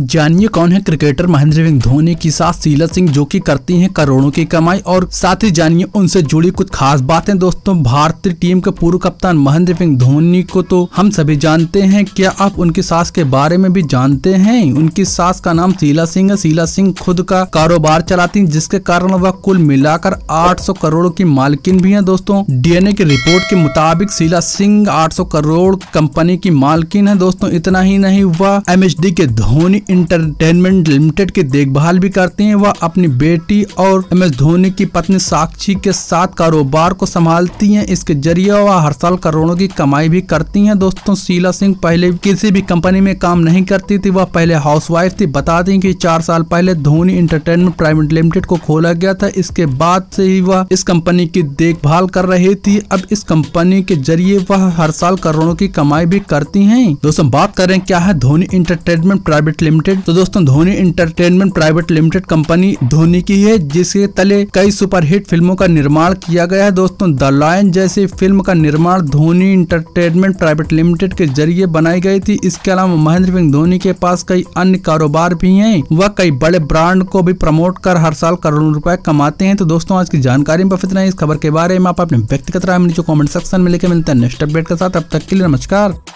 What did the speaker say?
जानिए कौन है क्रिकेटर महेंद्र सिंह धोनी की साथ शीला सिंह जो कि करती हैं करोड़ों की कमाई और साथ ही जानिए उनसे जुड़ी कुछ खास बातें दोस्तों भारतीय टीम के पूर्व कप्तान महेंद्र सिंह धोनी को तो हम सभी जानते हैं क्या आप उनकी सास के बारे में भी जानते हैं उनकी सास का नाम शीला सिंह है शीला सिंह खुद का कारोबार चलाती है जिसके कारण वह कुल मिलाकर आठ करोड़ की मालकिन भी है दोस्तों ए की रिपोर्ट के मुताबिक शीला सिंह आठ करोड़ कंपनी की मालकिन है दोस्तों इतना ही नहीं वह एम के धोनी इंटरटेनमेंट लिमिटेड की देखभाल भी करते हैं वह अपनी बेटी और एम एस धोनी की पत्नी साक्षी के साथ कारोबार को संभालती हैं इसके जरिए वह हर साल करोड़ों की कमाई भी करती हैं दोस्तों शीला सिंह पहले किसी भी कंपनी में काम नहीं करती थी वह पहले वाइफ थी बता दें कि चार साल पहले धोनी इंटरटेनमेंट प्राइवेट लिमिटेड को खोला गया था इसके बाद से ही वह इस कंपनी की देखभाल कर रही थी अब इस कंपनी के जरिए वह हर साल करोड़ों की कमाई भी करती है दोस्तों बात करें क्या है Dhoni entertainment private limited limited तो दोस्तों Dhoni entertainment private limited company Dhoni की है जिसके तले कई सुपरहिट फिल्मों का निर्माण किया गया है दोस्तों द लायन जैसी फिल्म का निर्माण धोनी इंटरटेनमेंट प्राइवेट लिमिटेड के जरिए बनाई गई थी इसके अलावा महेंद्र सिंह धोनी के पास कई अन्य कारोबार भी है वह कई बड़े ब्रांड को भी प्रमोट कर हर साल करोड़ों रूपए कमाते हैं तो दोस्तों आज की जानकारी में बस इस खबर के बारे में आप अपने व्यक्तिगत राय में नीचे कॉमेंट सेक्शन में लेकर मिलते हैं नेक्स्ट अपडेट के साथ अब तक के लिए नमस्कार